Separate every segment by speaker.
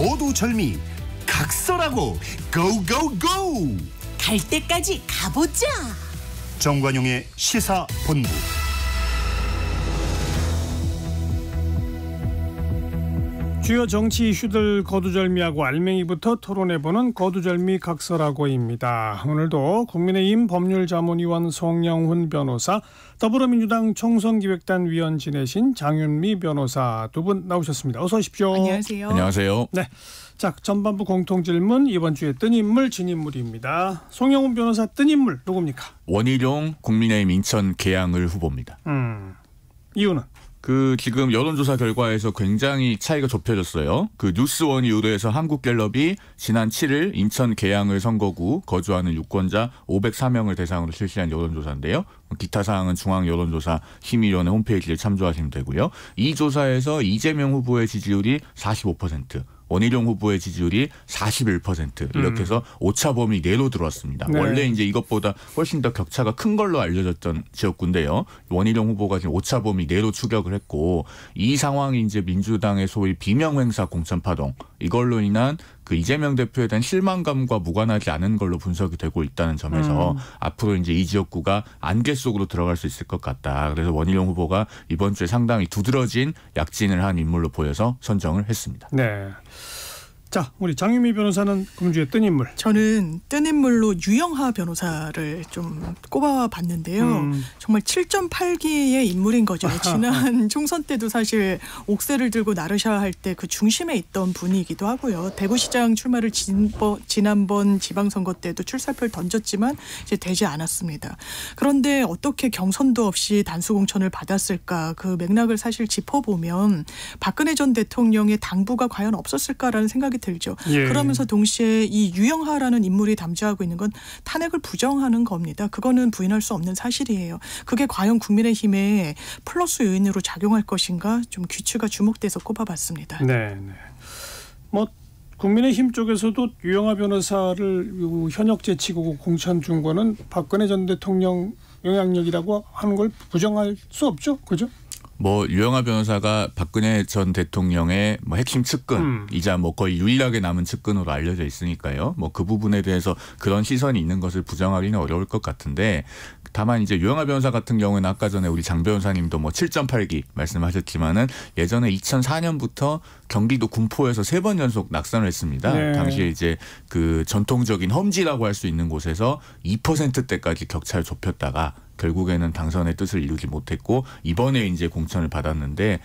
Speaker 1: 거두절미 각설하고 고고고 갈 때까지 가보자 정관용의 시사본부
Speaker 2: 주요 정치 이슈들 거두절미하고 알맹이부터 토론해보는 거두절미 각설하고입니다. 오늘도 국민의힘 법률자문위원 송영훈 변호사, 더불어민주당 총선기획단 위원 지내신 장윤미 변호사 두 분 나오셨습니다. 어서 오십시오. 안녕하세요. 안녕하세요. 네. 자, 전반부 공통질문 이번 주에 뜬 인물 진 인물입니다. 송영훈 변호사 뜬 인물 누굽니까?
Speaker 3: 원희룡 국민의힘 인천 계양을 후보입니다. 음. 이유는? 그 지금 여론조사 결과에서 굉장히 차이가 좁혀졌어요. 그 뉴스원 이후로해서 한국갤럽이 지난 7일 인천 계양을 선거구 거주하는 유권자 503명을 대상으로 실시한 여론조사인데요. 기타 사항은 중앙 여론조사 심의위원회 홈페이지를 참조하시면 되고요. 이 조사에서 이재명 후보의 지지율이 45%. 원희룡 후보의 지지율이 41% 이렇게 음. 해서 오차 범위 내로 들어왔습니다. 네. 원래 이제 이것보다 훨씬 더 격차가 큰 걸로 알려졌던 지역군데요 원희룡 후보가 지금 오차 범위 내로 추격을 했고 이 상황이 이제 민주당의 소위 비명 행사 공천 파동 이걸로 인한 그 이재명 대표에 대한 실망감과 무관하지 않은 걸로 분석이 되고 있다는 점에서 음. 앞으로 이제 이 지역구가 안개 속으로 들어갈 수 있을 것 같다. 그래서 원희룡 후보가 이번 주에 상당히 두드러진 약진을 한 인물로 보여서 선정을 했습니다.
Speaker 1: 네. 자, 우리 장유미 변호사는 금주의뜬 인물. 저는 뜬 인물로 유영하 변호사를 좀 꼽아 봤는데요. 음. 정말 7.8기의 인물인 거죠. 지난 총선 때도 사실 옥새를 들고 나르샤 할 때 그 중심에 있던 분이기도 하고요. 대구시장 출마를 진버, 지난번 지방선거 때도 출사표를 던졌지만 이제 되지 않았습니다. 그런데 어떻게 경선도 없이 단수공천을 받았을까 그 맥락을 사실 짚어보면 박근혜 전 대통령의 당부가 과연 없었을까라는 생각이 들죠. 예. 그러면서 동시에 이 유영하라는 인물이 담지하고 있는 건 탄핵을 부정하는 겁니다. 그거는 부인할 수 없는 사실이에요. 그게 과연 국민의힘에 플러스 요인으로 작용할 것인가 좀 귀추가 주목돼서 꼽아봤습니다. 네. 네. 뭐 국민의힘 쪽에서도 유영하 변호사를
Speaker 2: 현역 제치고 공천 준 거는 박근혜 전 대통령 영향력이라고 하는 걸 부정할 수 없죠. 그죠?
Speaker 3: 뭐 유영하 변호사가 박근혜 전 대통령의 뭐 핵심 측근이자 음. 뭐 거의 유일하게 남은 측근으로 알려져 있으니까요. 뭐 그 부분에 대해서 그런 시선이 있는 것을 부정하기는 어려울 것 같은데 다만 이제 유영하 변호사 같은 경우는 아까 전에 우리 장 변호사님도 뭐 7.8기 말씀하셨지만은 예전에 2004년부터 경기도 군포에서 세 번 연속 낙선을 했습니다. 네. 당시에 이제 그 전통적인 험지라고 할 수 있는 곳에서 2%대까지 격차를 좁혔다가 결국에는 당선의 뜻을 이루지 못했고 이번에 이제 공천을 받았는데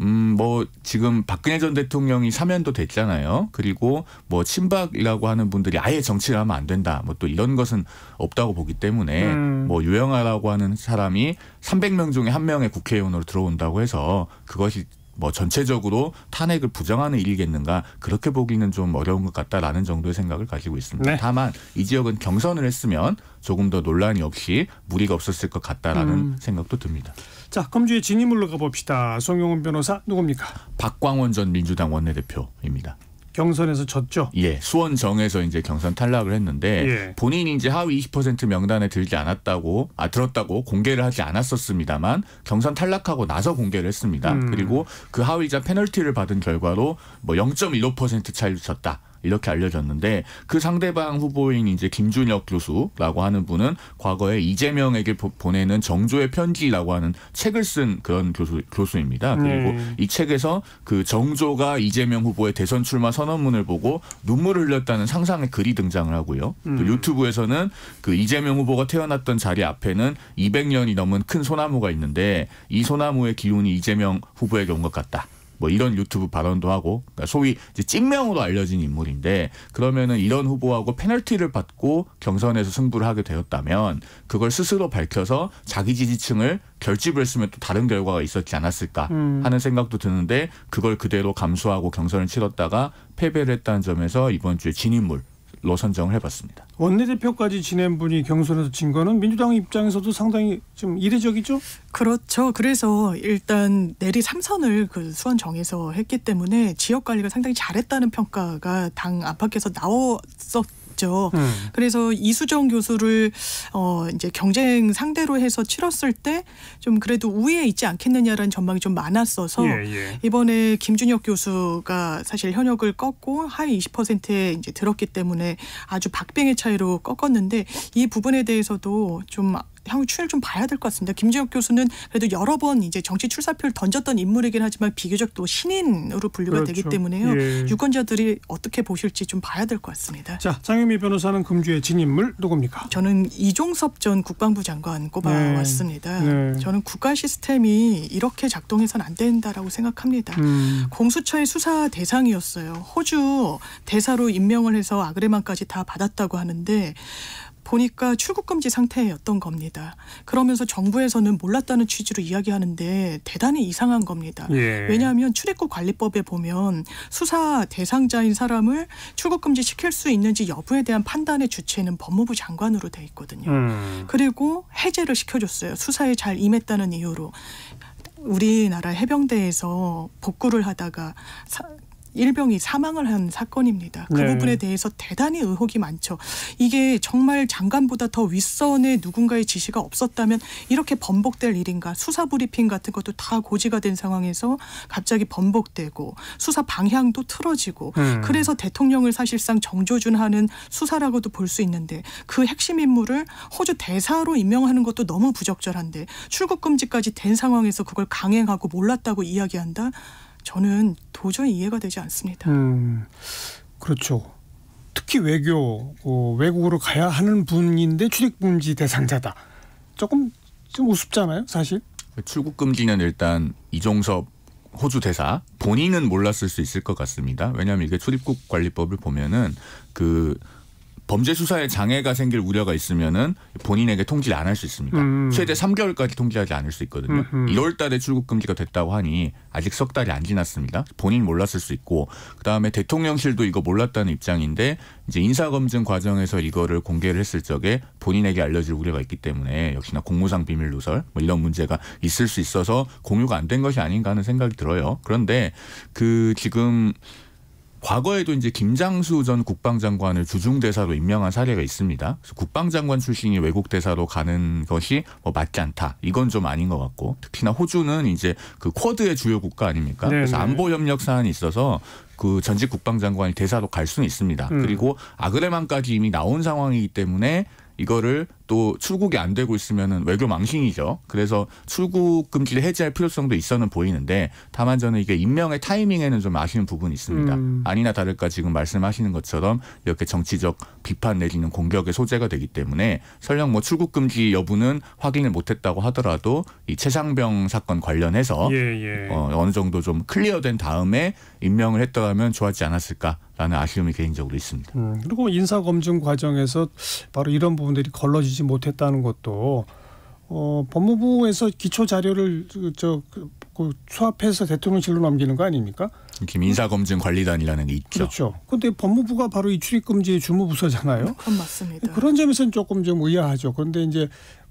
Speaker 3: 음뭐 지금 박근혜 전 대통령이 사면도 됐잖아요. 그리고 뭐 친박이라고 하는 분들이 아예 정치를 하면 안 된다. 뭐 또 이런 것은 없다고 보기 때문에 음. 뭐 유영아라고 하는 사람이 300명 중에 한 명의 국회의원으로 들어온다고 해서 그것이 뭐 전체적으로 탄핵을 부정하는 일이겠는가 그렇게 보기는 좀 어려운 것 같다라는 정도의 생각을 가지고 있습니다. 네. 다만 이 지역은 경선을 했으면 조금 더 논란이 없이 무리가 없었을 것 같다라는 음. 생각도 듭니다. 자, 검주의 진입물로 가봅시다. 송영훈 변호사 누굽니까? 박광원 전 민주당 원내대표입니다. 경선에서 졌죠. 예, 수원 정에서 이제 경선 탈락을 했는데 예. 본인이 이제 하위 20% 명단에 들지 않았다고 아 들었다고 공개를 하지 않았었습니다만 경선 탈락하고 나서 공개를 했습니다. 음. 그리고 그 하위자 페널티를 받은 결과로 뭐 0.15% 차이로 졌다. 이렇게 알려졌는데 그 상대방 후보인 이제 김준혁 교수라고 하는 분은 과거에 이재명에게 보내는 정조의 편지라고 하는 책을 쓴 그런 교수 교수입니다. 음. 그리고 네. 이 책에서 그 정조가 이재명 후보의 대선 출마 선언문을 보고 눈물을 흘렸다는 상상의 글이 등장을 하고요. 음. 또 유튜브에서는 그 이재명 후보가 태어났던 자리 앞에는 200년이 넘은 큰 소나무가 있는데 이 소나무의 기운이 이재명 후보에게 온 것 같다. 뭐 이런 유튜브 발언도 하고 그러니까 소위 이제 찍명으로 알려진 인물인데 그러면은 이런 후보하고 페널티를 받고 경선에서 승부를 하게 되었다면 그걸 스스로 밝혀서 자기 지지층을 결집을 했으면 또 다른 결과가 있었지 않았을까 음. 하는 생각도 드는데 그걸 그대로 감수하고 경선을 치렀다가 패배를 했다는 점에서 이번 주에 진인물 로 선정을 해봤습니다.
Speaker 2: 원내대표까지 지낸 분이 경선에서 진 거는 민주당 입장에서도 상당히 좀
Speaker 1: 이례적이죠? 그렇죠. 그래서 일단 내리 3선을 그 수원 정에서 했기 때문에 지역 관리가 상당히 잘했다는 평가가 당 안팎에서 나왔었 있죠. 음. 그래서 이수정 교수를 어 이제 경쟁 상대로 해서 치렀을 때 좀 그래도 우위에 있지 않겠느냐라는 전망이 좀 많았어서 예, 예. 이번에 김준혁 교수가 사실 현역을 꺾고 하위 20%에 이제 들었기 때문에 아주 박빙의 차이로 꺾었는데 이 부분에 대해서도 좀 향후 추이를 좀 봐야 될 것 같습니다. 김재혁 교수는 그래도 여러 번 이제 정치 출사표를 던졌던 인물이긴 하지만 비교적 또 신인으로 분류가 그렇죠. 되기 때문에요. 예. 유권자들이 어떻게 보실지 좀 봐야 될 것 같습니다. 자, 장유미 변호사는 금주의 진인물 누굽니까? 저는 이종섭 전 국방부 장관 꼽아왔습니다. 네. 네. 저는 국가 시스템이 이렇게 작동해서는 안 된다라고 생각합니다. 음. 공수처의 수사 대상이었어요. 호주 대사로 임명을 해서 아그레만까지 다 받았다고 하는데 보니까 출국 금지 상태였던 겁니다. 그러면서 정부에서는 몰랐다는 취지로 이야기하는데 대단히 이상한 겁니다. 예. 왜냐하면 출입국 관리법에 보면 수사 대상자인 사람을 출국 금지 시킬 수 있는지 여부에 대한 판단의 주체는 법무부 장관으로 돼 있거든요. 음. 그리고 해제를 시켜줬어요. 수사에 잘 임했다는 이유로. 우리나라 해병대에서 복구를 하다가 사, 일병이 사망을 한 사건입니다. 그 네. 부분에 대해서 대단히 의혹이 많죠. 이게 정말 장관보다 더 윗선에 누군가의 지시가 없었다면 이렇게 번복될 일인가 수사 브리핑 같은 것도 다 고지가 된 상황에서 갑자기 번복되고 수사 방향도 틀어지고 음. 그래서 대통령을 사실상 정조준하는 수사라고도 볼 수 있는데 그 핵심 인물을 호주 대사로 임명하는 것도 너무 부적절한데 출국 금지까지 된 상황에서 그걸 강행하고 몰랐다고 이야기한다. 저는 도저히 이해가 되지 않습니다.
Speaker 2: 음, 그렇죠. 특히 외교 어, 외국으로 가야 하는 분인데 출입 금지 대상자다. 조금 좀
Speaker 3: 우습잖아요, 사실. 출국 금지는 일단 이종섭 호주 대사 본인은 몰랐을 수 있을 것 같습니다. 왜냐하면 이게 출입국 관리법을 보면은 그 범죄 수사에 장애가 생길 우려가 있으면은 본인에게 통지를 안 할 수 있습니다. 음. 최대 3개월까지 통지하지 않을 수 있거든요. 음. 1월 음. 달에 출국 금지가 됐다고 하니 아직 석 달이 안 지났습니다. 본인 몰랐을 수 있고 그다음에 대통령실도 이거 몰랐다는 입장인데 이제 인사 검증 과정에서 이거를 공개를 했을 적에 본인에게 알려질 우려가 있기 때문에 역시나 공무상 비밀 누설 뭐 이런 문제가 있을 수 있어서 공유가 안 된 것이 아닌가 하는 생각이 들어요. 그런데 그 지금 과거에도 이제 김장수 전 국방장관을 주중대사로 임명한 사례가 있습니다. 그래서 국방장관 출신이 외국 대사로 가는 것이 뭐 맞지 않다. 이건 좀 아닌 것 같고 특히나 호주는 이제 그 쿼드의 주요 국가 아닙니까? 네네. 그래서 네. 안보 협력 사안이 있어서 그 전직 국방장관이 대사로 갈 수는 있습니다. 음. 그리고 아그레만까지 이미 나온 상황이기 때문에 이거를 또 출국이 안 되고 있으면은 외교 망신이죠. 그래서 출국 금지를 해제할 필요성도 있어는 보이는데 다만 저는 이게 임명의 타이밍에는 좀 아쉬운 부분이 있습니다. 음. 아니나 다를까 지금 말씀하시는 것처럼 이렇게 정치적 비판 내지는 공격의 소재가 되기 때문에 설령 뭐 출국 금지 여부는 확인을 못했다고 하더라도 이 최상병 사건 관련해서 예,
Speaker 2: 예. 어,
Speaker 3: 어느 정도 좀 클리어된 다음에 임명을 했다면 좋았지 않았을까 라는 아쉬움이 개인적으로 있습니다.
Speaker 2: 음, 그리고 인사 검증 과정에서 바로 이런 부분들이 걸러지지 반드 못했다는 것도 어, 법무부에서 기초 자료를 그, 저 그, 그, 수합해서 대통령실로 넘기는 거 아닙니까?
Speaker 3: 지 인사검증관리단이라는 게 있죠. 그렇죠.
Speaker 2: 근데 법무부가 바로 이 출입금지의 주무부서잖아요. 음, 그건 맞습니다. 그런 점에서는 조금 좀 의아하죠. 그런데 이제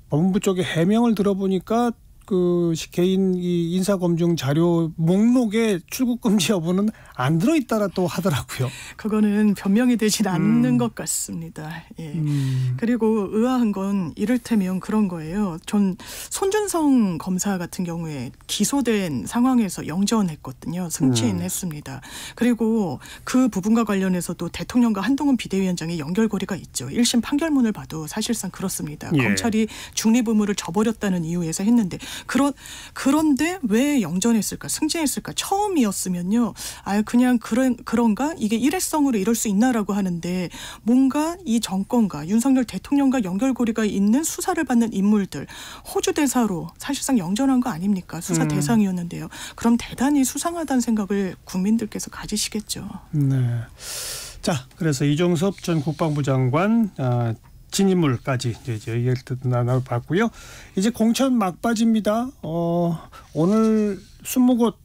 Speaker 2: 법무부 쪽의 해명을 들어보니까 그 개인 이 인사 검증 자료 목록에 출국 금지
Speaker 1: 여부는 안 들어 있다라 또 하더라고요. 그거는 변명이 되진 음. 않는 것 같습니다. 예. 음. 그리고 의아한 건 이를테면 그런 거예요. 전 손준성 검사 같은 경우에 기소된 상황에서 영전했거든요. 승진했습니다. 음. 그리고 그 부분과 관련해서도 대통령과 한동훈 비대위원장의 연결고리가 있죠. 1심 판결문을 봐도 사실상 그렇습니다. 예. 검찰이 중립 의무를 저버렸다는 이유에서 했는데 그런 그런데 왜 영전했을까? 승진했을까? 처음이었으면요. 아 그냥 그런 그런가? 이게 일회성으로 이럴 수 있나라고 하는데 뭔가 이 정권과 윤석열 대통령과 연결고리가 있는 수사를 받는 인물들 호주 대사로 사실상 영전한 거 아닙니까? 수사 음. 대상이었는데요. 그럼 대단히 수상하다는 생각을 국민들께서 가지시겠죠.
Speaker 2: 네. 자, 그래서 이종섭 전 국방부 장관 아, 진입물까지 이제 얘기를 나눠봤고요. 이제 공천 막바지입니다. 어, 오늘 20곳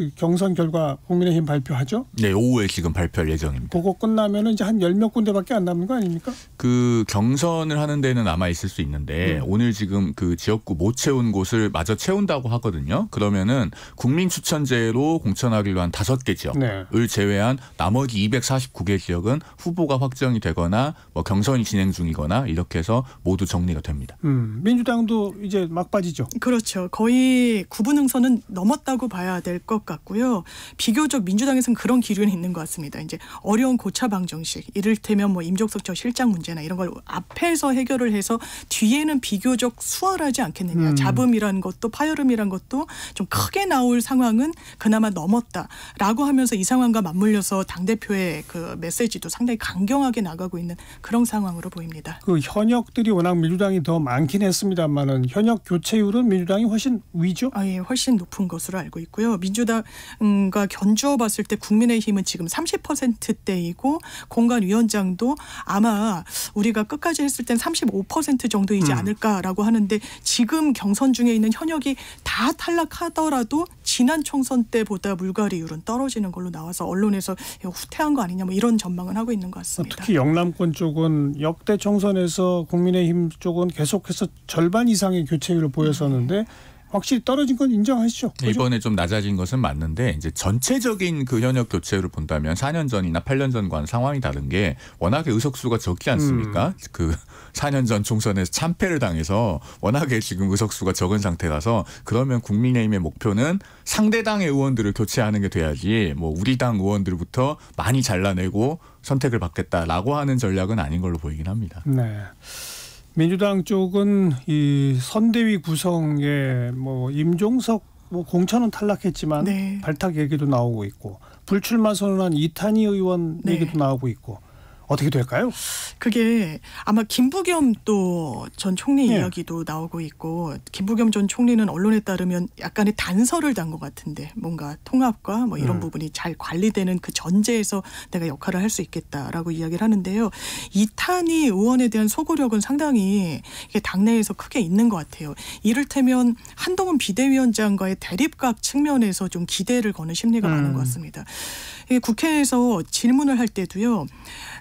Speaker 2: 그 경선 결과 국민의힘 발표하죠?
Speaker 3: 네, 오후에 지금 발표할 예정입니다.
Speaker 2: 그거 끝나면은 이제 한열몇 군데밖에 안 남은 거 아닙니까?
Speaker 3: 그 경선을 하는 데는 남아 있을 수 있는데 음. 오늘 지금 그 지역구 못 채운 곳을 마저 채운다고 하거든요. 그러면은 국민 추천제로 공천하기로 한 다섯 개 지역을 네. 제외한 나머지 249개 지역은 후보가 확정이 되거나 뭐 경선이 진행 중이거나 이렇게 해서 모두 정리가 됩니다.
Speaker 1: 음, 민주당도 이제 막바지죠. 그렇죠. 거의 구분응선은 넘었다고 봐야 될것 같고요. 비교적 민주당에서는 그런 기류는 있는 것 같습니다. 이제 어려운 고차 방정식, 이를테면 뭐 임종석 저 실장 문제나 이런 걸 앞에서 해결을 해서 뒤에는 비교적 수월하지 않겠느냐. 음. 잡음이라는 것도 파열음이란 것도 좀 크게 나올 상황은 그나마 넘었다라고 하면서 이 상황과 맞물려서 당 대표의 그 메시지도 상당히 강경하게 나가고 있는 그런 상황으로 보입니다.
Speaker 2: 그 현역들이 워낙 민주당이 더 많긴 했습니다만은 현역 교체율은
Speaker 1: 민주당이 훨씬 위죠? 아 예, 훨씬 높은 것으로 알고 있고요. 민주당 공간과 견주어 봤을 때 국민의힘은 지금 30%대이고 공간위원장도 아마 우리가 끝까지 했을 땐35% 정도이지 음. 않을까라고 하는데 지금 경선 중에 있는 현역이 다 탈락하더라도 지난 총선 때보다 물갈이율은 떨어지는 걸로 나와서 언론에서 후퇴한 거 아니냐 뭐 이런 전망을 하고 있는 것 같습니다. 특히
Speaker 2: 영남권 쪽은 역대 총선에서 국민의힘 쪽은 계속해서 절반 이상의 교체율을 보였었는데 확실히 떨어진 건 인정하시죠?
Speaker 3: 네, 그죠? 이번에 좀 낮아진 것은 맞는데 이제 전체적인 그 현역 교체를 본다면 4년 전이나 8년 전과는 상황이 다른 게 워낙에 의석수가 적지 않습니까? 음. 그 4년 전 총선에서 참패를 당해서 워낙에 지금 의석수가 적은 상태라서 그러면 국민의힘의 목표는 상대당의 의원들을 교체하는 게 돼야지 뭐 우리 당 의원들부터 많이 잘라내고 선택을 받겠다라고 하는 전략은 아닌 걸로 보이긴 합니다.
Speaker 2: 네. 민주당 쪽은 이 선대위 구성에 뭐 임종석 뭐 공천은 탈락했지만 네. 발탁 얘기도 나오고 있고 불출마 선언한 이탄희 의원 네. 얘기도 나오고 있고 어떻게 될까요?
Speaker 1: 그게 아마 김부겸 또 전 총리 네. 이야기도 나오고 있고 김부겸 전 총리는 언론에 따르면 약간의 단서를 단 것 같은데 뭔가 통합과 뭐 이런 음. 부분이 잘 관리되는 그 전제에서 내가 역할을 할 수 있겠다라고 이야기를 하는데요. 이탄희 의원에 대한 소고력은 상당히 당내에서 크게 있는 것 같아요. 이를테면 한동훈 비대위원장과의 대립각 측면에서 좀 기대를 거는 심리가 음. 많은 것 같습니다. 국회에서 질문을 할 때도요.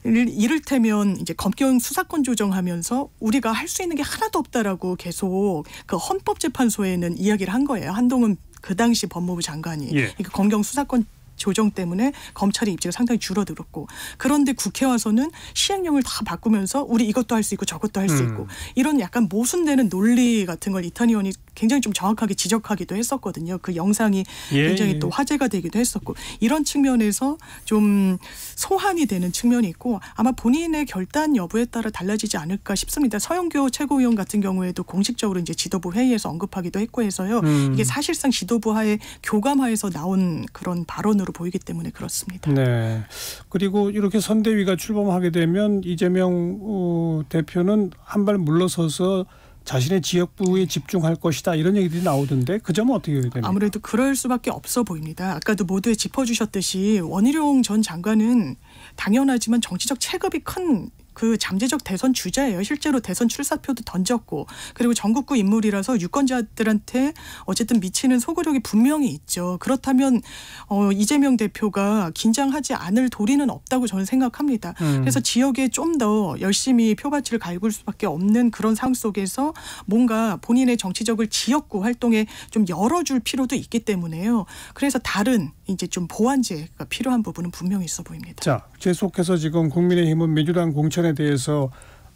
Speaker 1: 이를테면 이제 검경 수사권 조정하면서 우리가 할 수 있는 게 하나도 없다라고 계속 그 헌법재판소에는 이야기를 한 거예요. 한동훈 그 당시 법무부 장관이 예. 그러니까 검경 수사권 조정 때문에 검찰의 입지가 상당히 줄어들었고 그런데 국회 와서는 시행령을 다 바꾸면서 우리 이것도 할 수 있고 저것도 할수 음. 있고 이런 약간 모순되는 논리 같은 걸 이탄희 의원이 굉장히 좀 정확하게 지적하기도 했었거든요. 그 영상이 예. 굉장히 또 예. 화제가 되기도 했었고 이런 측면에서 좀 소환이 되는 측면이 있고 아마 본인의 결단 여부에 따라 달라지지 않을까 싶습니다. 서영교 최고위원 같은 경우에도 공식적으로 이제 지도부 회의에서 언급하기도 했고 해서요. 음. 이게 사실상 지도부 하에 교감하에서 나온 그런 발언으로 보이기 때문에 그렇습니다.
Speaker 2: 네. 그리고 이렇게 선대위가 출범하게 되면 이재명 어, 대표는 한 발 물러서서 자신의 지역부에 집중할 것이다
Speaker 1: 이런 얘기들이 나오던데 그 점은 어떻게 됩니까? 아무래도 그럴 수밖에 없어 보입니다. 아까도 모두 짚어주셨듯이 원희룡 전 장관은 당연하지만 정치적 체급이 큰그 잠재적 대선 주자예요. 실제로 대선 출사표도 던졌고 그리고 전국구 인물이라서 유권자들한테 어쨌든 미치는 소구력이 분명히 있죠. 그렇다면 어, 이재명 대표가 긴장하지 않을 도리는 없다고 저는 생각합니다. 음. 그래서 지역에 좀 더 열심히 표밭을 갈굴 수밖에 없는 그런 상황 속에서 뭔가 본인의 정치적을 지역구 활동에 좀 열어줄 필요도 있기 때문에요. 그래서 다른 이제 좀 보완제가 필요한 부분은 분명히 있어 보입니다.
Speaker 2: 자, 계속해서 지금 국민의힘은 민주당 공천에 대해서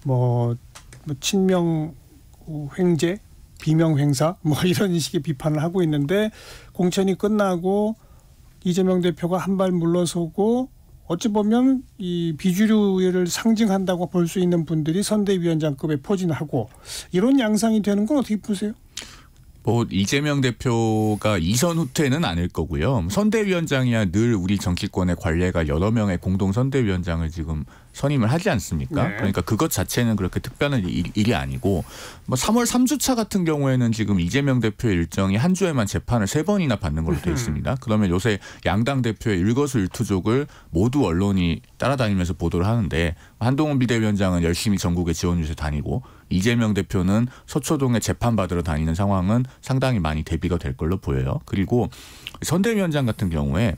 Speaker 2: 뭐, 뭐 친명 횡재, 비명 횡사 뭐 이런 식의 비판을 하고 있는데 공천이 끝나고 이재명 대표가 한 발 물러서고 어찌 보면 이 비주류를 상징한다고 볼 수 있는 분들이 선대위원장급에 포진하고 이런 양상이 되는 건 어떻게 보세요?
Speaker 3: 뭐 이재명 대표가 이선 후퇴는 아닐 거고요. 선대위원장이야 늘 우리 정치권의 관례가 여러 명의 공동 선대위원장을 지금 선임을 하지 않습니까? 네. 그러니까 그것 자체는 그렇게 특별한 일, 이 아니고 뭐 3월 3주차 같은 경우에는 지금 이재명 대표의 일정이 한 주에만 재판을 세 번이나 받는 걸로 되어 있습니다. 음. 그러면 요새 양당 대표의 일거수일투족을 모두 언론이 따라다니면서 보도를 하는데 한동훈 비대위원장은 열심히 전국에 지원 유세 다니고 이재명 대표는 서초동에 재판 받으러 다니는 상황은 상당히 많이 대비가 될 걸로 보여요. 그리고 선대위원장 같은 경우에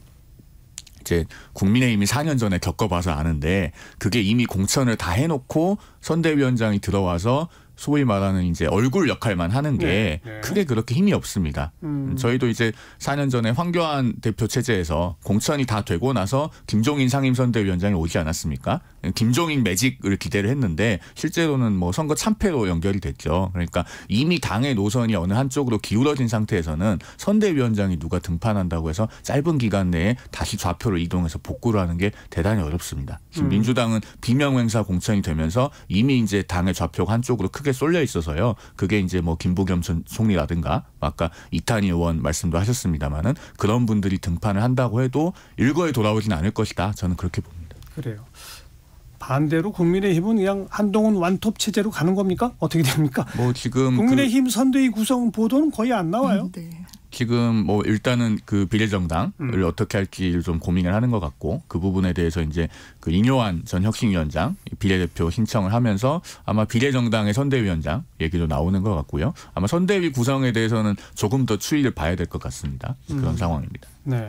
Speaker 3: 이제 국민의힘이 4년 전에 겪어봐서 아는데 그게 이미 공천을 다 해놓고 선대위원장이 들어와서 소위 말하는 이제 얼굴 역할만 하는 게 네, 네. 크게 그렇게 힘이 없습니다. 음. 저희도 이제 4년 전에 황교안 대표 체제에서 공천이 다 되고 나서 김종인 상임선대위원장이 오지 않았습니까? 김종인 매직을 기대를 했는데 실제로는 뭐 선거 참패로 연결이 됐죠. 그러니까 이미 당의 노선이 어느 한쪽으로 기울어진 상태에서는 선대위원장이 누가 등판한다고 해서 짧은 기간 내에 다시 좌표를 이동해서 복구를 하는 게 대단히 어렵습니다. 지금 음. 민주당은 비명행사 공천이 되면서 이미 이제 당의 좌표가 한쪽으로 크게 크게 쏠려 있어서요. 그게 이제 뭐 김부겸 전 총리라든가 뭐 아까 이탄희 의원 말씀도 하셨습니다만은 그런 분들이 등판을 한다고 해도 일거에 돌아오진 않을 것이다. 저는 그렇게 봅니다.
Speaker 2: 그래요. 반대로 국민의힘은 그냥 한동훈 완톱 체제로 가는 겁니까? 어떻게 됩니까? 뭐 지금 그 국민의힘 그... 선대위 구성 보도는 거의 안 나와요. 음, 네.
Speaker 3: 지금 뭐 일단은 그 비례정당을 음. 어떻게 할지를 좀 고민을 하는 것 같고 그 부분에 대해서 이제 그 이뇨한 전 혁신위원장 비례대표 신청을 하면서 아마 비례정당의 선대위원장 얘기도 나오는 것 같고요. 아마 선대위 구성에 대해서는 조금 더 추이를 봐야 될 것 같습니다. 그런 음. 상황입니다.
Speaker 1: 네.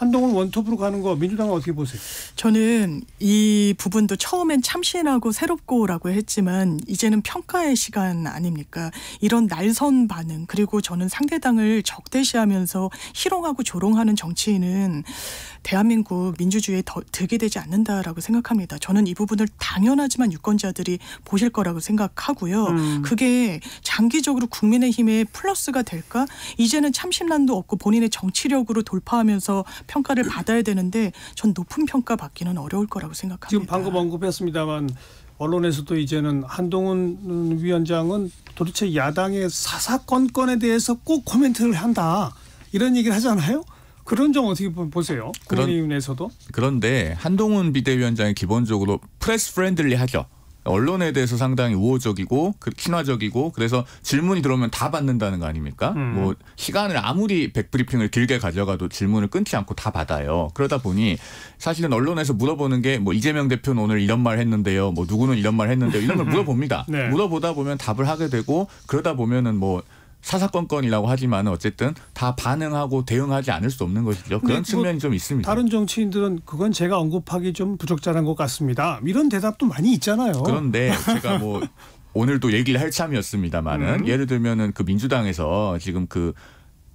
Speaker 1: 한동훈 원톱으로 가는 거 민주당은 어떻게 보세요? 저는 이 부분도 처음엔 참신하고 새롭고라고 했지만 이제는 평가의 시간 아닙니까? 이런 날선 반응 그리고 저는 상대당을 적대시하면서 희롱하고 조롱하는 정치인은 대한민국 민주주의에 더 득이 되지 않는다라고 생각합니다. 저는 이 부분을 당연하지만 유권자들이 보실 거라고 생각하고요. 음. 그게 장기적으로 국민의힘에 플러스가 될까? 이제는 참신란도 없고 본인의 정치력으로 돌파하면서 평가를 받아야 되는데 전 높은 평가 받기는 어려울 거라고 생각합니다.
Speaker 2: 지금 방금 언급했습니다만 언론에서도 이제는 한동훈 위원장은 도대체 야당의 사사건건에 대해서 꼭 코멘트를 한다 이런 얘기를 하잖아요. 그런 점 어떻게 보세요? 국민의힘에서도
Speaker 3: 그런, 그런데 한동훈 비대위원장이 기본적으로 프레스 프렌들리 하죠. 언론에 대해서 상당히 우호적이고 그 친화적이고 그래서 질문이 들어오면 다 받는다는 거 아닙니까? 음. 뭐 시간을 아무리 백브리핑을 길게 가져가도 질문을 끊지 않고 다 받아요. 그러다 보니 사실은 언론에서 물어보는 게 뭐 이재명 대표는 오늘 이런 말 했는데요. 뭐 누구는 이런 말 했는데요. 이런 걸 물어봅니다. 네. 물어보다 보면 답을 하게 되고 그러다 보면은 뭐 사사건건이라고 하지만 어쨌든 다 반응하고 대응하지 않을 수 없는 것이죠. 그런 뭐 측면이 좀 있습니다.
Speaker 2: 다른 정치인들은 그건 제가 언급하기 좀 부적절한 것 같습니다. 이런 대답도 많이 있잖아요. 그런데 제가
Speaker 3: 뭐 오늘도 얘기를 할 참이었습니다만은 음. 예를 들면은 그 민주당에서 지금 그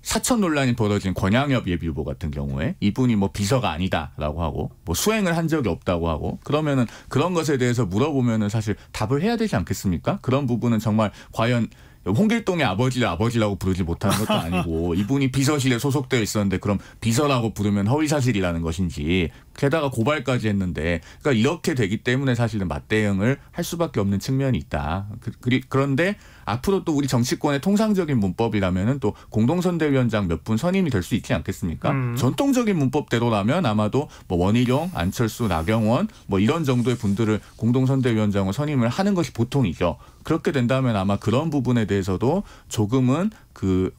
Speaker 3: 사천 논란이 벌어진 권양엽 예비후보 같은 경우에 이분이 뭐 비서가 아니다라고 하고 뭐 수행을 한 적이 없다고 하고 그러면은 그런 것에 대해서 물어보면은 사실 답을 해야 되지 않겠습니까? 그런 부분은 정말 과연 홍길동의 아버지를 아버지라고 부르지 못하는 것도 아니고 이분이 비서실에 소속되어 있었는데 그럼 비서라고 부르면 허위사실이라는 것인지 게다가 고발까지 했는데 그러니까 이렇게 되기 때문에 사실은 맞대응을 할 수밖에 없는 측면이 있다. 그, 그런데 앞으로 또 우리 정치권의 통상적인 문법이라면은 또 공동선대위원장 몇 분 선임이 될 수 있지 않겠습니까? 음. 전통적인 문법대로라면 아마도 뭐 원희룡, 안철수, 나경원 뭐 이런 정도의 분들을 공동선대위원장으로 선임을 하는 것이 보통이죠. 그렇게 된다면 아마 그런 부분에 대해서도 조금은 그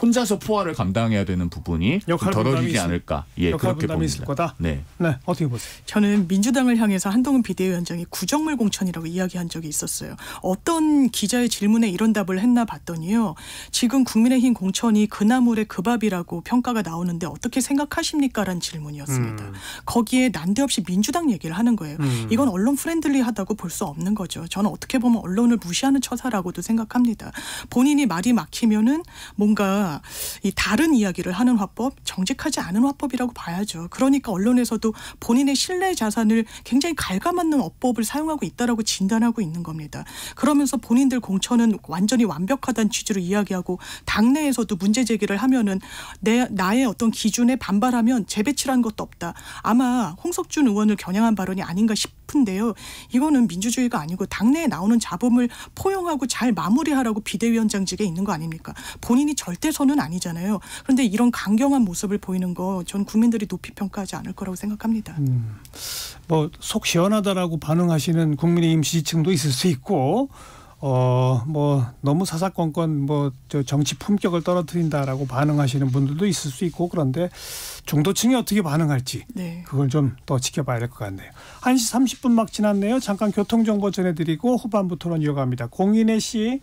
Speaker 3: 혼자서 포화를 감당해야 되는 부분이 덜어지지 않을까. 예, 그렇게 봅니다. 있을 거다. 네.
Speaker 1: 네, 어떻게 보세요? 저는 민주당을 향해서 한동훈 비대위원장이 구정물 공천이라고 이야기한 적이 있었어요. 어떤 기자의 질문에 이런 답을 했나 봤더니요. 지금 국민의힘 공천이 그나물의 그밥이라고 평가가 나오는데 어떻게 생각하십니까라는 질문이었습니다. 음. 거기에 난데없이 민주당 얘기를 하는 거예요. 음. 이건 언론 프렌들리하다고 볼 수 없는 거죠. 저는 어떻게 보면 언론을 무시하는 처사라고도 생각합니다. 본인이 말이 막히면은 뭔가 이 다른 이야기를 하는 화법, 정직하지 않은 화법이라고 봐야죠. 그러니까 언론에서도 본인의 신뢰 자산을 굉장히 갉아맞는 어법을 사용하고 있다라고 진단하고 있는 겁니다. 그러면서 본인들 공천은 완전히 완벽하다는 취지로 이야기하고 당내에서도 문제 제기를 하면은 내 나의 어떤 기준에 반발하면 재배치란 것도 없다. 아마 홍석준 의원을 겨냥한 발언이 아닌가 싶 싶은데요. 이거는 민주주의가 아니고 당내에 나오는 잡음을 포용하고 잘 마무리하라고 비대위원장직에 있는 거 아닙니까? 본인이 절대선은 아니잖아요. 그런데 이런 강경한 모습을 보이는 거 전 국민들이 높이 평가하지 않을 거라고 생각합니다.
Speaker 2: 음, 뭐속 시원하다라고 반응하시는 국민의힘 지지층도 있을 수 있고 어, 뭐, 너무 사사건건 뭐, 저 정치 품격을 떨어뜨린다라고 반응하시는 분들도 있을 수 있고 그런데 중도층이 어떻게 반응할지 네. 그걸 좀 더 지켜봐야 될 것 같네요. 1시 30분 막 지났네요. 잠깐 교통정보
Speaker 4: 전해드리고 후반부 토론 이어갑니다. 공인혜 씨.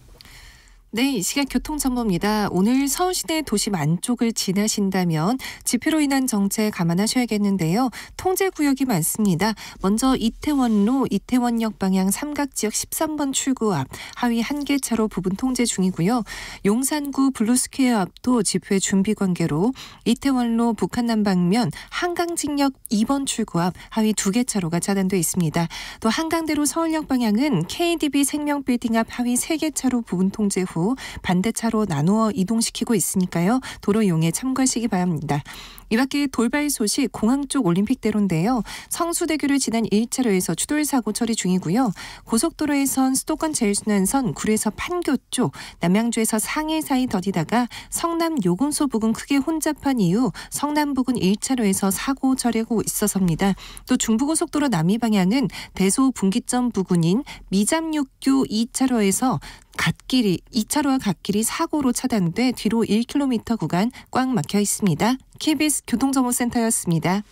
Speaker 4: 네, 이 시각 교통정보입니다. 오늘 서울시내 도심 안쪽을 지나신다면 지표로 인한 정체 감안하셔야겠는데요. 통제구역이 많습니다. 먼저 이태원로 이태원역 방향 삼각지역 13번 출구 앞 하위 한 개차로 부분 통제 중이고요. 용산구 블루스퀘어 앞도 지표의 준비 관계로 이태원로 북한남 방면 한강직역 2번 출구 앞 하위 두 개 차로가 차단돼 있습니다. 또 한강대로 서울역 방향은 KDB 생명빌딩 앞 하위 세 개 차로 부분 통제 후후 반대차로 나누어 이동시키고 있으니까요. 도로 이용에 참고하시기 바랍니다. 이 밖에 돌발 소식 공항 쪽 올림픽대로인데요. 성수대교를 지난 1차로에서 추돌 사고 처리 중이고요. 고속도로에선 수도권 제일순환선 구에서 판교 쪽, 남양주에서 상해 사이 더디다가 성남 요금소 부근 크게 혼잡한 이후 성남 부근 1차로에서 사고 처리하고 있어서입니다. 또 중부고속도로 남이 방향은 대소 분기점 부근인 미잠육교 2차로에서 갓길이 2차로와 갓길이 사고로 차단돼 뒤로 1km 구간 꽉 막혀 있습니다. KBS 교통정보센터였습니다.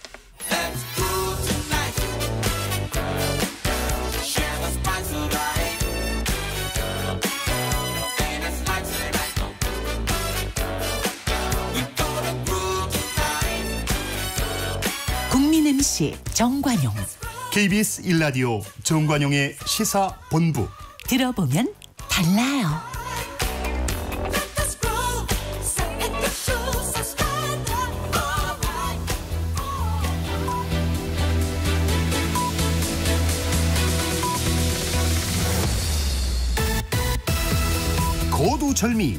Speaker 1: 국민 MC 정관용 KBS 일라디오 정관용의 시사본부 들어보면 달라요. 절미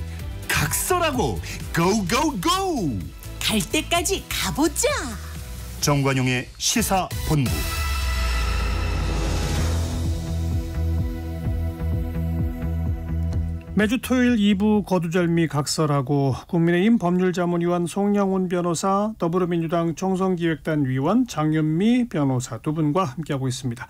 Speaker 1: 각설하고 고고고 갈 때까지 가보자 정관용의 시사본부
Speaker 2: 매주 토요일 2부 거두절미 각설하고 국민의힘 법률자문위원 송영훈 변호사, 더불어민주당 총선기획단 위원 장윤미 변호사 두 분과 함께하고 있습니다.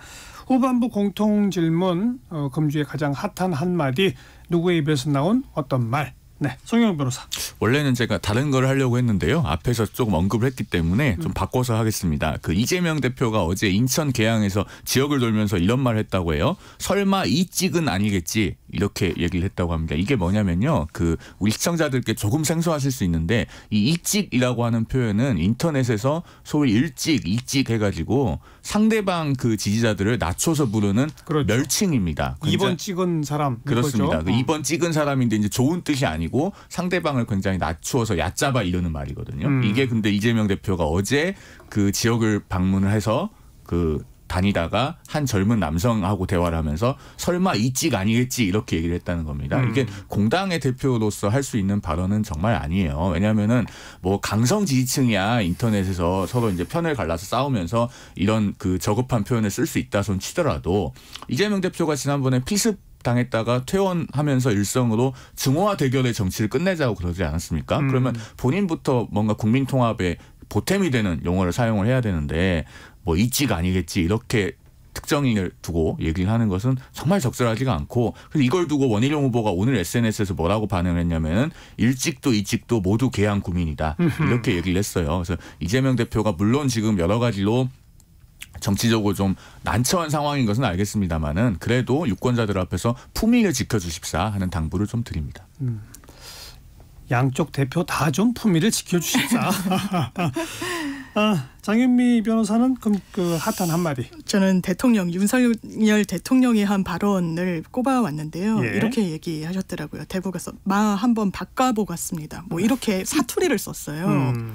Speaker 2: 후반부 공통 질문 어, 금주의 가장 핫한 한마디 누구의 입에서 나온 어떤 말. 네, 송영
Speaker 3: 변호사. 원래는 제가 다른 걸 하려고 했는데요. 앞에서 조금 언급을 했기 때문에 음. 좀 바꿔서 하겠습니다. 그 이재명 대표가 어제 인천 계양에서 지역을 돌면서 이런 말을 했다고 해요. 설마 이 찍은 아니겠지 이렇게 얘기를 했다고 합니다. 이게 뭐냐면요. 그 우리 시청자들께 조금 생소하실 수 있는데 이 이찍이라고 하는 표현은 인터넷에서 소위 일찍 이찍 해가지고 상대방 그 지지자들을 낮춰서 부르는 그렇죠. 멸칭입니다. 2번
Speaker 2: 찍은 사람 그렇습니다. 그 2번
Speaker 3: 어. 찍은 사람인데 이제 좋은 뜻이 아니고 상대방을 굉장히 낮추어서 얕잡아 이러는 말이거든요. 음. 이게 근데 이재명 대표가 어제 그 지역을 방문을 해서 그 다니다가 한 젊은 남성하고 대화를 하면서 설마 이찍 아니겠지 이렇게 얘기를 했다는 겁니다. 음. 이게 공당의 대표로서 할 수 있는 발언은 정말 아니에요. 왜냐하면은 뭐 강성 지지층이야 인터넷에서 서로 이제 편을 갈라서 싸우면서 이런 그 저급한 표현을 쓸 수 있다 손 치더라도 이재명 대표가 지난번에 피습 당했다가 퇴원하면서 일성으로 증오와 대결의 정치를 끝내자고 그러지 않았습니까? 음. 그러면 본인부터 뭔가 국민통합에 보탬이 되는 용어를 사용을 해야 되는데 뭐이지가 아니겠지 이렇게 특정인을 두고 얘기를 하는 것은 정말 적절하지가 않고 그래서 이걸 두고 원희룡 후보가 오늘 SNS에서 뭐라고 반응을 했냐면은 일찍도 이찍도 모두 개항 국민이다 이렇게 얘기를 했어요. 그래서 이재명 대표가 물론 지금 여러 가지로 정치적으로 좀 난처한 상황인 것은 알겠습니다만은 그래도 유권자들 앞에서 품위를 지켜주십사 하는 당부를 좀 드립니다. 음. 양쪽 대표 다 좀 품위를 지켜주십사. 아, 장현미
Speaker 1: 변호사는 그럼 그 핫한 한마디. 저는 대통령 윤석열 대통령이 한 발언을 꼽아왔는데요. 예. 이렇게 얘기하셨더라고요. 대구가서 마 한번 바꿔보겠습니다. 뭐 이렇게 사투리를 썼어요. 음.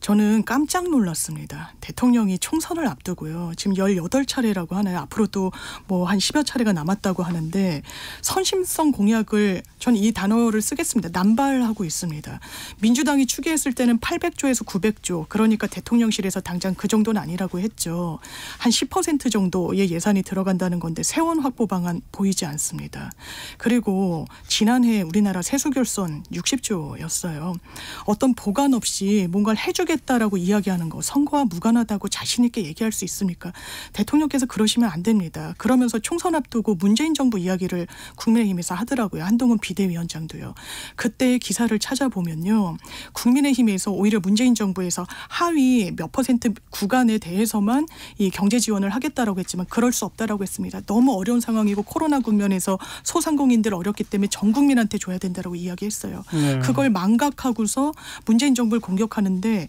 Speaker 1: 저는 깜짝 놀랐습니다. 대통령이 총선을 앞두고요. 지금 18차례라고 하나요? 앞으로 또 뭐한 10여 차례가 남았다고 하는데 선심성 공약을 전 이 단어를 쓰겠습니다. 남발하고 있습니다. 민주당이 추계했을 때는 800조에서 900조. 그러니까 대통령실에서 당장 그 정도는 아니라고 했죠. 한 10% 정도의 예산이 들어간다는 건데 세원 확보 방안 보이지 않습니다. 그리고 지난해 우리나라 세수 결손 60조였어요. 어떤 보관 없이 뭔가를 해주 힘들겠다라고 이야기하는 거 선거와 무관하다고 자신 있게 얘기할 수 있습니까? 대통령께서 그러시면 안 됩니다. 그러면서 총선 앞두고 문재인 정부 이야기를 국민의힘에서 하더라고요. 한동훈 비대위원장도요. 그때의 기사를 찾아보면요. 국민의힘에서 오히려 문재인 정부에서 하위 몇 퍼센트 구간에 대해서만 이 경제 지원을 하겠다라고 했지만 그럴 수 없다라고 했습니다. 너무 어려운 상황이고 코로나 국면에서 소상공인들 어렵기 때문에 전 국민한테 줘야 된다라고 이야기했어요. 네. 그걸 망각하고서 문재인 정부를 공격하는데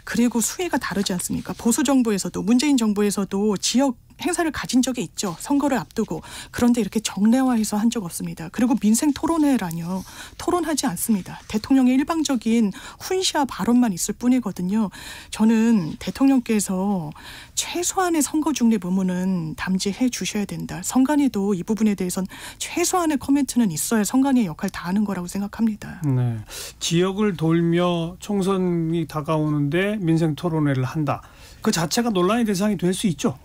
Speaker 1: 그리고 수혜가 다르지 않습니까? 보수 정부에서도 문재인 정부에서도 지역 행사를 가진 적이 있죠. 선거를 앞두고 그런데 이렇게 정례화해서 한 적 없습니다. 그리고 민생 토론회라뇨 토론하지 않습니다. 대통령의 일방적인 훈시와 발언만 있을 뿐이거든요. 저는 대통령께서 최소한의 선거 중립 의무는 담지해 주셔야 된다. 선관위도 이 부분에 대해선 최소한의 커멘트는 있어야 선관위의 역할 다하는 거라고 생각합니다.
Speaker 2: 네. 지역을 돌며 총선이 다가오는데 민생 토론회를 한다. 그
Speaker 3: 자체가 논란의 대상이 될 수 있죠.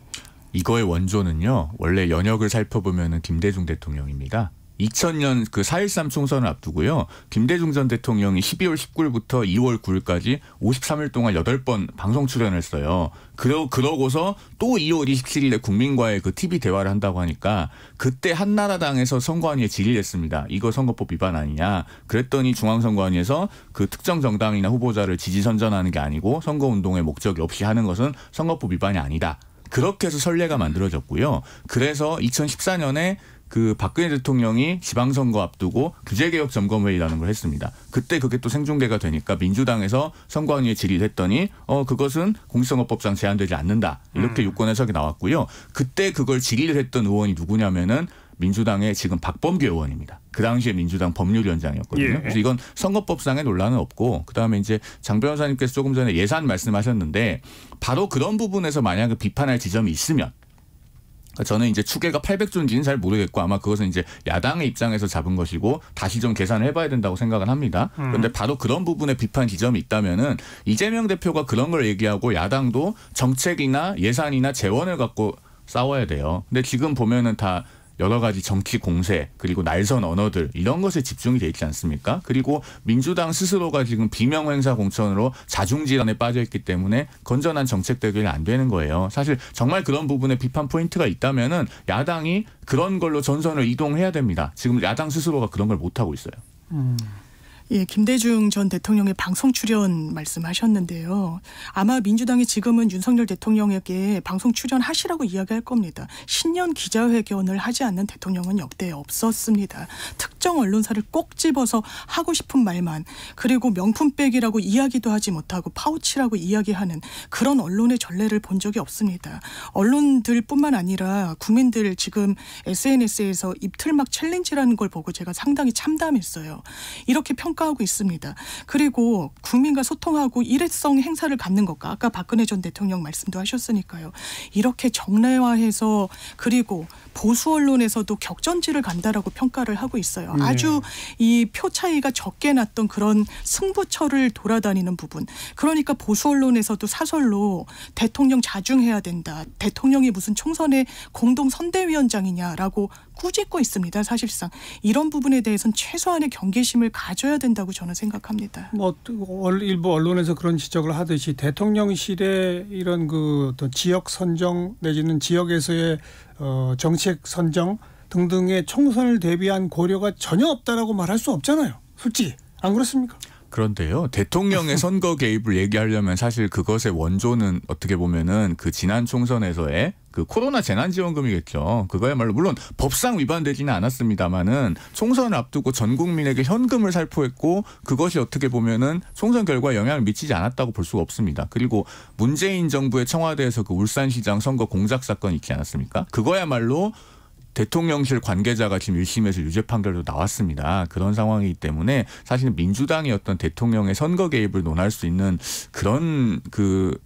Speaker 3: 이거의 원조는요. 원래 연역을 살펴보면 김대중 대통령입니다. 2000년 그 4.13 총선을 앞두고요. 김대중 전 대통령이 12월 19일부터 2월 9일까지 53일 동안 8번 방송 출연을 했어요. 그러, 그러고서 또 2월 27일에 국민과의 그 TV 대화를 한다고 하니까 그때 한나라당에서 선관위에 질의했습니다. 이거 선거법 위반 아니냐. 그랬더니 중앙선관위에서 그 특정 정당이나 후보자를 지지 선전하는 게 아니고 선거운동의 목적이 없이 하는 것은 선거법 위반이 아니다. 그렇게 해서 선례가 만들어졌고요. 그래서 2014년에 그 박근혜 대통령이 지방선거 앞두고 규제개혁 점검회의라는 걸 했습니다. 그때 그게 또 생중계가 되니까 민주당에서 선관위에 질의했더니 를어 그것은 공직선거법상 제한되지 않는다 이렇게 음. 유권 해석이 나왔고요. 그때 그걸 질의를 했던 의원이 누구냐면은 민주당의 지금 박범계 의원입니다. 그 당시에 민주당 법률위원장이었거든요. 예. 그래서 이건 선거법상의 논란은 없고 그다음에 이제 장 변호사님께서 조금 전에 예산 말씀하셨는데 바로 그런 부분에서 만약에 비판할 지점이 있으면 그러니까 저는 이제 추계가 800조인지는 잘 모르겠고 아마 그것은 이제 야당의 입장에서 잡은 것이고 다시 좀 계산을 해봐야 된다고 생각을 합니다. 음. 그런데 바로 그런 부분에 비판 지점이 있다면은 이재명 대표가 그런 걸 얘기하고 야당도 정책이나 예산이나 재원을 갖고 싸워야 돼요. 근데 지금 보면은 다 여러 가지 정치 공세 그리고 날선 언어들 이런 것에 집중이 돼 있지 않습니까? 그리고 민주당 스스로가 지금 비명 행사 공천으로 자중 질환에 빠져 있기 때문에 건전한 정책 대결이 안 되는 거예요. 사실 정말 그런 부분에 비판 포인트가 있다면은 야당이 그런 걸로 전선을 이동해야 됩니다. 지금 야당 스스로가 그런 걸 못 하고 있어요.
Speaker 1: 음. 예, 김대중 전 대통령의 방송 출연 말씀하셨는데요. 아마 민주당이 지금은 윤석열 대통령에게 방송 출연하시라고 이야기할 겁니다. 신년 기자회견을 하지 않는 대통령은 역대 없었습니다. 특정 언론사를 꼭 집어서 하고 싶은 말만 그리고 명품백이라고 이야기도 하지 못하고 파우치라고 이야기하는 그런 언론의 전례를 본 적이 없습니다. 언론들뿐만 아니라 국민들 지금 SNS에서 입틀막 챌린지라는 걸 보고 제가 상당히 참담했어요. 이렇게 평 평가하고 있습니다. 그리고 국민과 소통하고 일회성 행사를 갖는 것과 아까 박근혜 전 대통령 말씀도 하셨으니까요. 이렇게 정례화해서 그리고 보수 언론에서도 격전지를 간다라고 평가를 하고 있어요. 네. 아주 이 표 차이가 적게 났던 그런 승부처를 돌아다니는 부분. 그러니까 보수 언론에서도 사설로 대통령 자중해야 된다. 대통령이 무슨 총선의 공동 선대위원장이냐라고 꾸짖고 있습니다. 사실상 이런 부분에 대해서는 최소한의 경계심을 가져야 된다고 저는 생각합니다.
Speaker 2: 뭐 일부 언론에서 그런 지적을 하듯이 대통령실의 이런 그 어떤 지역 선정 내지는 지역에서의 어, 정책 선정 등등의 총선을 대비한 고려가 전혀 없다라고 말할 수 없잖아요. 솔직히 안 그렇습니까?
Speaker 3: 그런데요. 대통령의 선거 개입을 얘기하려면 사실 그것의 원조는 어떻게 보면은 그 지난 총선에서의 그 코로나 재난지원금이겠죠. 그거야말로 물론 법상 위반되지는 않았습니다마는 총선을 앞두고 전 국민에게 현금을 살포했고 그것이 어떻게 보면은 총선 결과에 영향을 미치지 않았다고 볼 수가 없습니다. 그리고 문재인 정부의 청와대에서 그 울산시장 선거 공작 사건 있지 않았습니까? 그거야말로 대통령실 관계자가 지금 1심에서 유죄 판결도 나왔습니다. 그런 상황이기 때문에 사실은 민주당이 어떤 대통령의 선거 개입을 논할 수 있는 그런 그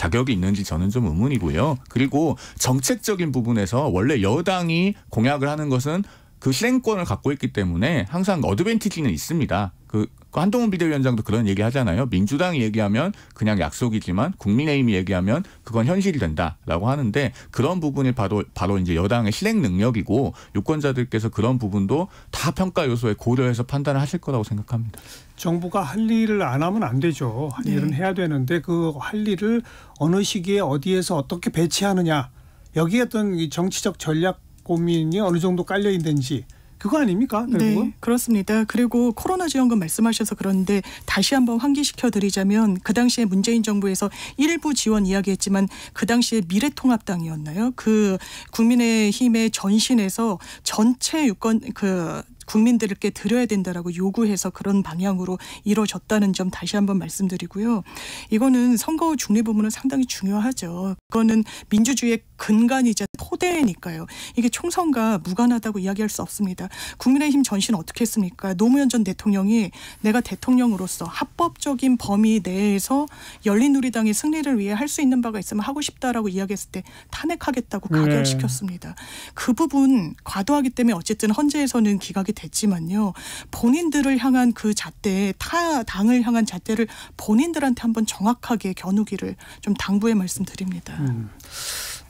Speaker 3: 자격이 있는지 저는 좀 의문이고요. 그리고 정책적인 부분에서 원래 여당이 공약을 하는 것은 그 실행권을 갖고 있기 때문에 항상 어드밴티지는 있습니다. 그그 한동훈 비대위원장도 그런 얘기 하잖아요. 민주당 얘기하면 그냥 약속이지만 국민의힘이 얘기하면 그건 현실이 된다라고 하는데 그런 부분이 바로 바로 이제 여당의 실행 능력이고 유권자들께서 그런 부분도 다 평가 요소에 고려해서 판단을 하실 거라고 생각합니다. 정부가
Speaker 2: 할 일을 안 하면 안 되죠. 할 네. 일은 해야 되는데 그 할 일을 어느 시기에 어디에서 어떻게 배치하느냐 여기에 어떤 정치적 전략 고민이 어느 정도 깔려
Speaker 1: 있는지 그거 아닙니까? 네, 결국은? 네, 그렇습니다. 그리고 코로나 지원금 말씀하셔서 그런데 다시 한번 환기시켜 드리자면 그 당시에 문재인 정부에서 일부 지원 이야기했지만 그 당시에 미래통합당이었나요? 그 국민의힘의 전신에서 전체 유권 그 국민들께 드려야 된다라고 요구해서 그런 방향으로 이뤄졌다는 점 다시 한번 말씀드리고요. 이거는 선거 중립 부분은 상당히 중요하죠. 그거는 민주주의의 근간이자 토대니까요. 이게 총선과 무관하다고 이야기할 수 없습니다. 국민의힘 전신 어떻게 했습니까? 노무현 전 대통령이 내가 대통령으로서 합법적인 범위 내에서 열린우리당의 승리를 위해 할 수 있는 바가 있으면 하고 싶다라고 이야기했을 때 탄핵하겠다고 네. 가결시켰습니다. 네. 그 부분 과도하기 때문에 어쨌든 헌재에서는 기각이 됐지만요. 본인들을 향한 그 잣대, 타 당을 향한 잣대를 본인들한테 한번 정확하게 겨누기를 좀 당부의 말씀드립니다.
Speaker 2: 음.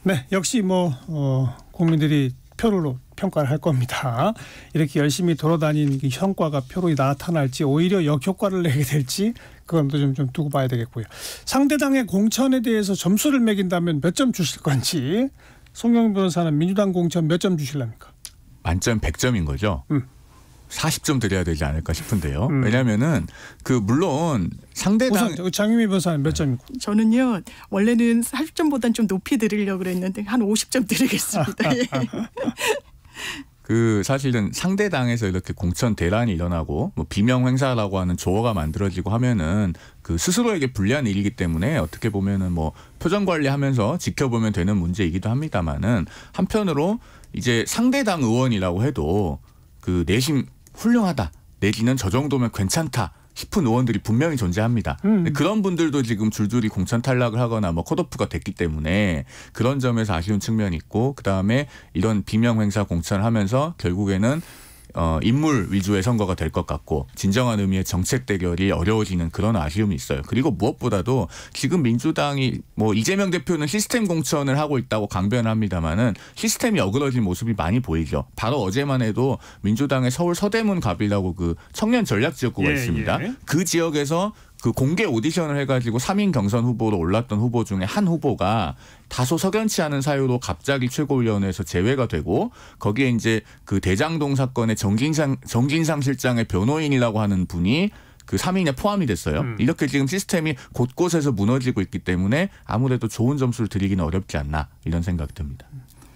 Speaker 2: 네, 역시 뭐 어, 국민들이 표로 평가를 할 겁니다. 이렇게 열심히 돌아다닌 성과가 표로 나타날지 오히려 역효과를 내게 될지 그건 또좀좀 두고 봐야 되겠고요. 상대당의 공천에 대해서 점수를 매긴다면 몇 점 주실 건지 송영 변호사는 민주당 공천 몇 점 주실랍니까?
Speaker 3: 만점 100점인 거죠. 음. 40점 드려야 되지 않을까 싶은데요. 음. 왜냐면은 그 물론 상대당
Speaker 1: 그 장유미 변호사는 몇 네. 점이고? 저는요. 원래는 40점보단 좀 높이 드리려고 그랬는데 한 50점 드리겠습니다. 예.
Speaker 3: 그 사실은 상대당에서 이렇게 공천 대란이 일어나고 뭐 비명 행사라고 하는 조어가 만들어지고 하면은 그 스스로에게 불리한 일이기 때문에 어떻게 보면은 뭐 표정 관리하면서 지켜보면 되는 문제이기도 합니다만은 한편으로 이제 상대당 의원이라고 해도 그 내심 훌륭하다 내지는 저 정도면 괜찮다 싶은 의원들이 분명히 존재합니다. 음. 그런 분들도 지금 줄줄이 공천 탈락을 하거나 뭐 컷오프가 됐기 때문에 그런 점에서 아쉬운 측면이 있고 그다음에 이런 비명 행사 공천을 하면서 결국에는 어, 인물 위주의 선거가 될 것 같고 진정한 의미의 정책 대결이 어려워지는 그런 아쉬움이 있어요. 그리고 무엇보다도 지금 민주당이 뭐 이재명 대표는 시스템 공천을 하고 있다고 강변합니다마는 시스템이 어그러진 모습이 많이 보이죠. 바로 어제만 해도 민주당의 서울 서대문 갑이라고 그 청년 전략 지역구가 예, 있습니다. 예. 그 지역에서 그 공개 오디션을 해가지고 3인 경선 후보로 올랐던 후보 중에 한 후보가 다소 석연치 않은 사유로 갑자기 최고위원회에서 제외가 되고 거기에 이제 그 대장동 사건의 정진상 정진상 실장의 변호인이라고 하는 분이 그 3인에 포함이 됐어요. 음. 이렇게 지금 시스템이 곳곳에서 무너지고 있기 때문에 아무래도 좋은 점수를 드리기는 어렵지 않나 이런 생각이 듭니다.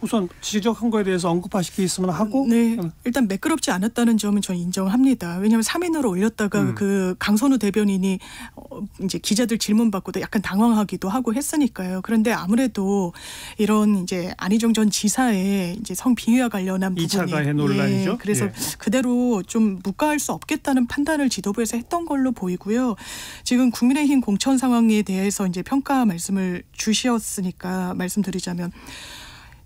Speaker 1: 우선 지적한 거에 대해서 언급하실 게 있으면 하고 네. 음. 일단 매끄럽지 않았다는 점은 저는 인정합니다. 왜냐하면 3인으로 올렸다가 음. 그 강선우 대변인이 어, 이제 기자들 질문 받고도 약간 당황하기도 하고 했으니까요. 그런데 아무래도 이런 이제 안희정 전 지사의 이제 성비위와 관련한 부분이 가해 논란이죠. 예, 그래서 예. 그대로 좀 묵과할 수 없겠다는 판단을 지도부에서 했던 걸로 보이고요. 지금 국민의힘 공천 상황에 대해서 이제 평가 말씀을 주셨으니까 말씀드리자면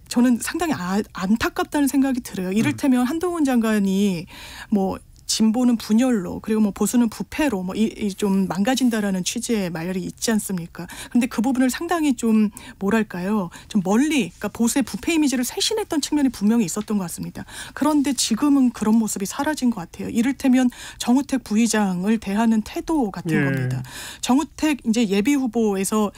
Speaker 1: 저는 상당히 아, 안타깝다는 생각이 들어요. 이를테면 한동훈 장관이 뭐 진보는 분열로 그리고 뭐 보수는 부패로 뭐이좀 망가진다라는 취지의 말이 있지 않습니까? 근데 그 부분을 상당히 좀 뭐랄까요? 좀 멀리 그러니까 보수의 부패 이미지를 쇄신했던 측면이 분명히 있었던 것 같습니다. 그런데 지금은 그런 모습이 사라진 것 같아요. 이를테면 정우택 부의장을 대하는 태도 같은 예. 겁니다. 정우택 이제 예비 후보에서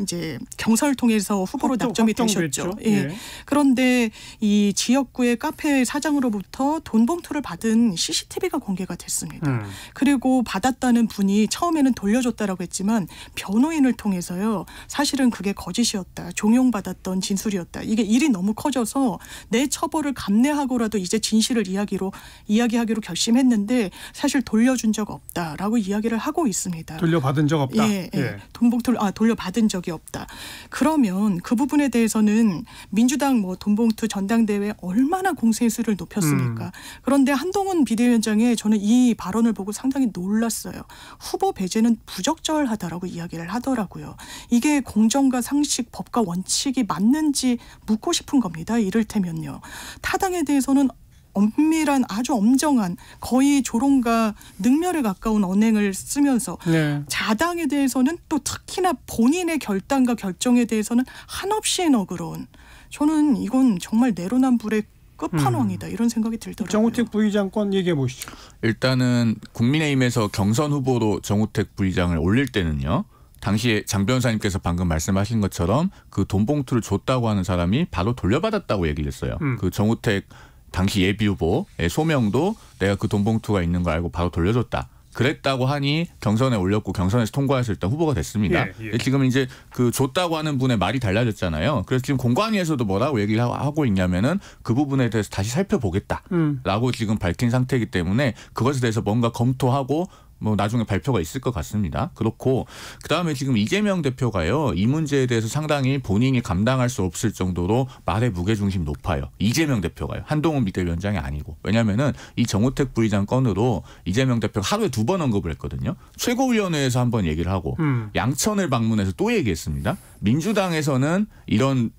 Speaker 1: 이제 경선을 통해서 후보로 낙점이 되셨죠. 예. 예. 그런데 이 지역구의 카페 사장으로부터 돈 봉투를 받은 CCTV 합의가 공개가 됐습니다. 음. 그리고 받았다는 분이 처음에는 돌려줬다라고 했지만 변호인을 통해서요. 사실은 그게 거짓이었다. 종용받았던 진술이었다. 이게 일이 너무 커져서 내 처벌을 감내하고라도 이제 진실을 이야기로 이야기하기로 결심했는데 사실 돌려준 적 없다라고 이야기를 하고 있습니다.
Speaker 2: 돌려받은 적 없다. 예, 예. 예.
Speaker 1: 돈봉투를 아 돌려받은 적이 없다. 그러면 그 부분에 대해서는 민주당 뭐 돈봉투 전당대회 얼마나 공세수를 높였습니까? 음. 그런데 한동훈 비대위원장 위장의 저는 이 발언을 보고 상당히 놀랐어요. 후보 배제는 부적절하다라고 이야기를 하더라고요. 이게 공정과 상식, 법과 원칙이 맞는지 묻고 싶은 겁니다. 이를테면요. 타당에 대해서는 엄밀한 아주 엄정한 거의 조롱과 능멸에 가까운 언행을 쓰면서 네. 자당에 대해서는 또 특히나 본인의 결단과 결정에 대해서는 한없이 너그러운 저는 이건 정말 내로남불의 끝판왕이다 음. 이런 생각이 들더라고요. 정우택
Speaker 3: 부의장권 얘기해 보시죠. 일단은 국민의힘에서 경선 후보로 정우택 부의장을 올릴 때는요. 당시에 장 변호사님께서 방금 말씀하신 것처럼 그돈 봉투를 줬다고 하는 사람이 바로 돌려받았다고 얘기를 했어요. 음. 그 정우택 당시 예비 후보의 소명도 내가 그돈 봉투가 있는 걸 알고 바로 돌려줬다. 그랬다고 하니 경선에 올렸고 경선에서 통과해서 일단 후보가 됐습니다. 예, 예. 지금 이제 그 줬다고 하는 분의 말이 달라졌잖아요. 그래서 지금 공관위에서도 뭐라고 얘기를 하고 있냐면은 그 부분에 대해서 다시 살펴보겠다라고 음. 지금 밝힌 상태이기 때문에 그것에 대해서 뭔가 검토하고 뭐 나중에 발표가 있을 것 같습니다. 그렇고 그다음에 지금 이재명 대표가요. 이 문제에 대해서 상당히 본인이 감당할 수 없을 정도로 말의 무게중심 높아요. 이재명 대표가요. 한동훈 비대위원장이 아니고. 왜냐면은 이 정우택 부의장 건으로 이재명 대표가 하루에 두 번 언급을 했거든요. 최고위원회에서 한번 얘기를 하고 음. 양천을 방문해서 또 얘기했습니다. 민주당에서는 이런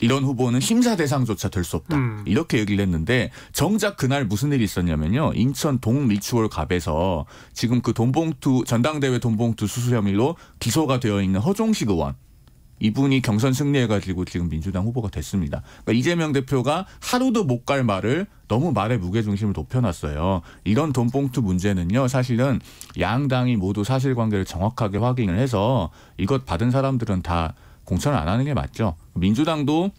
Speaker 3: 이런 후보는 심사 대상조차 될 수 없다. 음. 이렇게 얘기를 했는데 정작 그날 무슨 일이 있었냐면요. 인천 동리추월 갑에서 지금 그 돈봉투 전당대회 돈봉투 수수 혐의로 기소가 되어 있는 허종식 의원 이분이 경선 승리해가지고 지금 민주당 후보가 됐습니다. 그러니까 이재명 대표가 하루도 못 갈 말을 너무 말의 무게중심을 높여놨어요. 이런 돈봉투 문제는요, 사실은 양당이 모두 사실관계를 정확하게 확인을 해서 이것 받은 사람들은 다 공천을 안 하는 게 맞죠. 민주당도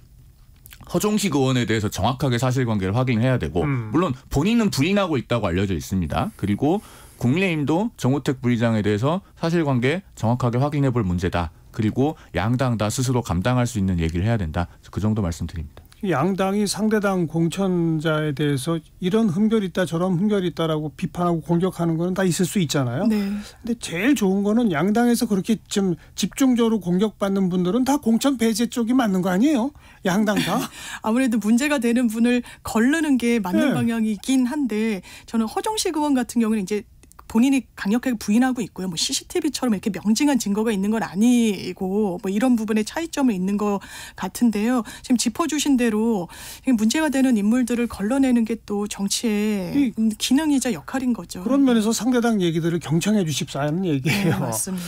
Speaker 3: 허종식 의원에 대해서 정확하게 사실관계를 확인해야 되고 음. 물론 본인은 부인하고 있다고 알려져 있습니다. 그리고 국민의힘도 정호택 부의장에 대해서 사실관계 정확하게 확인해 볼 문제다. 그리고 양당 다 스스로 감당할 수 있는 얘기를 해야 된다. 그 정도 말씀드립니다.
Speaker 2: 양당이 상대당 공천자에 대해서 이런 흠결 이 있다 저런 흠결 이 있다라고 비판하고 공격하는 거는 다 있을 수 있잖아요. 네. 근데 제일 좋은 거는 양당에서 그렇게 좀 집중적으로 공격받는 분들은 다 공천
Speaker 1: 배제 쪽이 맞는 거 아니에요? 양당 다? 아무래도 문제가 되는 분을 걸르는 게 맞는 네. 방향이긴 한데 저는 허정식 의원 같은 경우는 이제 본인이 강력하게 부인하고 있고요. 뭐 CCTV처럼 이렇게 명징한 증거가 있는 건 아니고 뭐 이런 부분의 차이점을 있는 것 같은데요. 지금 짚어주신 대로 문제가 되는 인물들을 걸러내는 게 또 정치의 음, 기능이자 역할인 거죠. 그런
Speaker 2: 면에서 상대당 얘기들을 경청해 주십사는 얘기예요. 네, 맞습니다.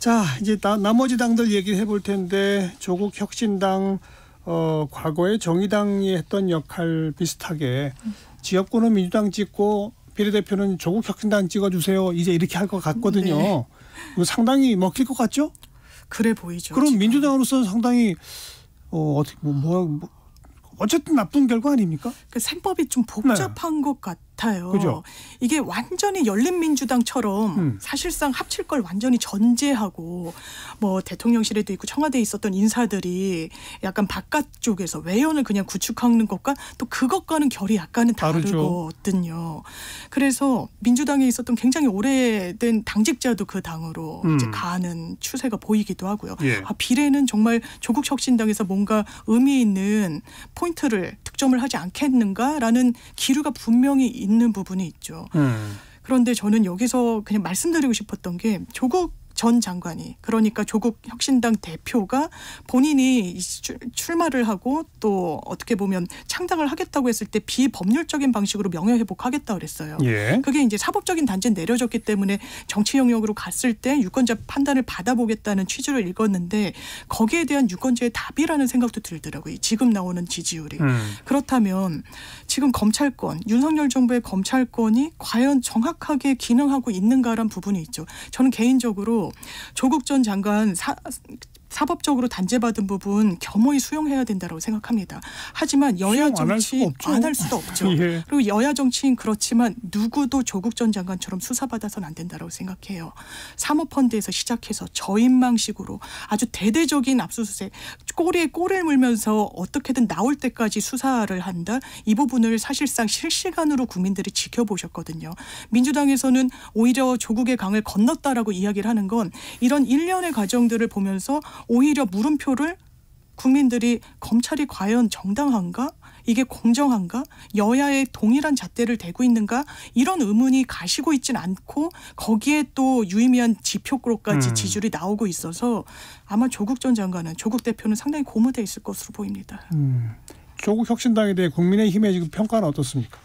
Speaker 2: 자 이제 나, 나머지 당들 얘기를 해볼 텐데 조국 혁신당 어, 과거에 정의당이 했던 역할 비슷하게 지역구는 민주당 찍고 비례대표는 조국 혁신당 찍어주세요. 이제 이렇게 할 것 같거든요. 네. 상당히 먹힐 것 같죠? 그래 보이죠. 그럼 지금. 민주당으로서는 상당히
Speaker 1: 어, 어떻게 뭐, 뭐, 뭐 어쨌든 나쁜 결과 아닙니까? 그 셈법이 좀 복잡한 네. 것 같아요. 같아요. 그죠? 이게 완전히 열린민주당처럼 음. 사실상 합칠 걸 완전히 전제하고 뭐 대통령실에도 있고 청와대에 있었던 인사들이 약간 바깥쪽에서 외연을 그냥 구축하는 것과 또 그것과는 결이 약간은 다르죠. 다르거든요. 그래서 민주당에 있었던 굉장히 오래된 당직자도 그 당으로 음. 이제 가는 추세가 보이기도 하고요. 예. 아, 비례는 정말 조국 혁신당에서 뭔가 의미 있는 포인트를 낙점을 하지 않겠는가라는 기류가 분명히 있는 부분이 있죠. 음. 그런데 저는 여기서 그냥 말씀드리고 싶었던 게 조국 전 장관이 그러니까 조국 혁신당 대표가 본인이 출마를 하고 또 어떻게 보면 창당을 하겠다고 했을 때 비법률적인 방식으로 명예 회복하겠다 그랬어요. 예. 그게 이제 사법적인 단죄 내려졌기 때문에 정치 영역으로 갔을 때 유권자 판단을 받아보겠다는 취지로 읽었는데 거기에 대한 유권자의 답이라는 생각도 들더라고요. 지금 나오는 지지율이 음. 그렇다면 지금 검찰권 윤석열 정부의 검찰권이 과연 정확하게 기능하고 있는가란 부분이 있죠. 저는 개인적으로 조국 전 장관 사, 사법적으로 단죄받은 부분 겸허히 수용해야 된다고 생각합니다. 하지만 여야 정치인 안할 수도 없죠. 예. 그리고 여야 정치인 그렇지만 누구도 조국 전 장관처럼 수사받아선 안 된다고 생각해요. 사모펀드에서 시작해서 저인망식으로 아주 대대적인 압수수색 꼬리에 꼬리를 물면서 어떻게든 나올 때까지 수사를 한다. 이 부분을 사실상 실시간으로 국민들이 지켜보셨거든요. 민주당에서는 오히려 조국의 강을 건넜다라고 이야기를 하는 건 이런 일련의 과정들을 보면서 오히려 물음표를 국민들이 검찰이 과연 정당한가? 이게 공정한가? 여야의 동일한 잣대를 대고 있는가? 이런 의문이 가시고 있진 않고 거기에 또 유의미한 지표로까지 음. 지지율이 나오고 있어서 아마 조국 전 장관은 조국 대표는 상당히 고무돼 있을 것으로 보입니다.
Speaker 2: 음. 조국 혁신당에 대해 국민의힘의 지금 평가는 어떻습니까?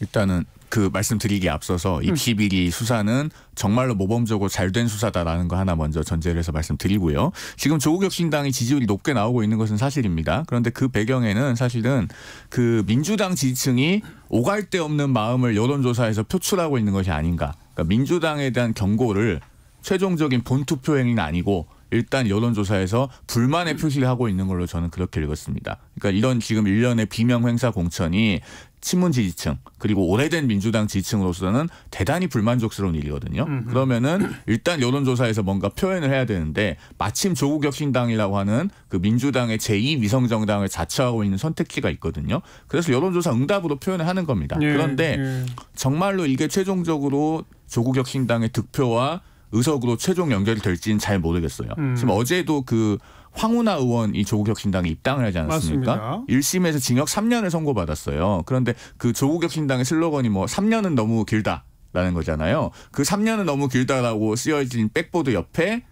Speaker 3: 일단은 그 말씀드리기 앞서서 이 비밀이 음. 수사는 정말로 모범적으로 잘 된 수사다라는 거 하나 먼저 전제를 해서 말씀드리고요. 지금 조국 혁신당이 지지율이 높게 나오고 있는 것은 사실입니다. 그런데 그 배경에는 사실은 그 민주당 지지층이 오갈 데 없는 마음을 여론조사에서 표출하고 있는 것이 아닌가. 그러니까 민주당에 대한 경고를 최종적인 본투표 행위는 아니고 일단 여론조사에서 불만의 표시를 하고 있는 걸로 저는 그렇게 읽었습니다. 그러니까 이런 지금 일련의 비명 행사 공천이 친문 지지층 그리고 오래된 민주당 지층으로서는 대단히 불만족스러운 일이거든요. 음흠. 그러면은 일단 여론조사에서 뭔가 표현을 해야 되는데 마침 조국혁신당이라고 하는 그 민주당의 제2 위성정당을 자처하고 있는 선택지가 있거든요. 그래서 여론조사 응답으로 표현을 하는 겁니다. 예, 그런데 예. 정말로 이게 최종적으로 조국혁신당의 득표와 의석으로 최종 연결될지는 잘 모르겠어요. 음. 지금 어제도 그 황운하 의원이 조국 혁신당에 입당을 하지 않았습니까? 맞습니다. 1심에서 징역 3년을 선고받았어요. 그런데 그 조국 혁신당의 슬로건이 뭐 3년은 너무 길다라는 거잖아요. 그 3년은 너무 길다라고 쓰여진 백보드 옆에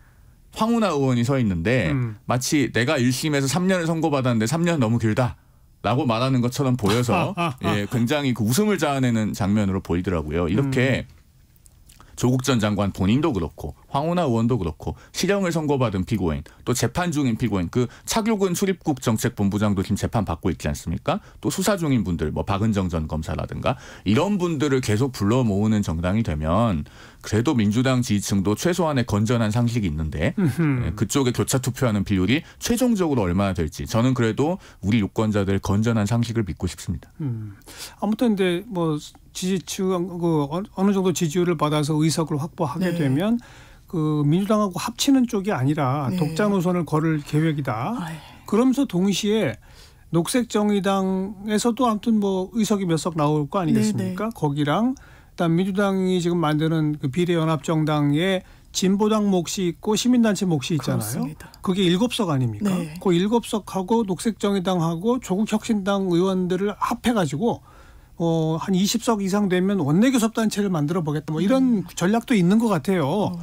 Speaker 3: 황운하 의원이 서 있는데 음. 마치 내가 1심에서 3년을 선고받았는데 3년 너무 길다. 라고 말하는 것처럼 보여서 아, 아, 아. 예, 굉장히 그 웃음을 자아내는 장면으로 보이더라고요. 이렇게 음. 조국 전 장관 본인도 그렇고 황운하 의원도 그렇고 실형을 선고받은 피고인 또 재판 중인 피고인 그차교근 출입국 정책본부장도 지금 재판 받고 있지 않습니까? 또 수사 중인 분들 뭐 박은정 전 검사라든가 이런 분들을 계속 불러 모으는 정당이 되면 그래도 민주당 지지층도 최소한의 건전한 상식이 있는데 예, 그쪽에 교차 투표하는 비율이 최종적으로 얼마나 될지 저는 그래도 우리 유권자들 건전한 상식을 믿고 싶습니다.
Speaker 2: 음. 아무튼 근데 뭐 지지층 그 어느 정도 지지율을 받아서 의석을 확보하게 네. 되면 그 민주당하고 합치는 쪽이 아니라 네. 독자 노선을 걸을 계획이다. 아유. 그러면서 동시에 녹색정의당에서도 아무튼 뭐 의석이 몇 석 나올 거 아니겠습니까? 네네. 네. 거기랑 일단 민주당이 지금 만드는 그 비례연합정당의 진보당 몫이 있고 시민단체 몫이 있잖아요. 그렇습니다. 그게 일곱 석 아닙니까? 네. 그 일곱 석하고 녹색정의당하고 조국혁신당 의원들을 합해가지고 어, 한 20석 이상 되면 원내교섭단체를 만들어 보겠다. 뭐 이런 음. 전략도 있는 것 같아요.
Speaker 1: 음.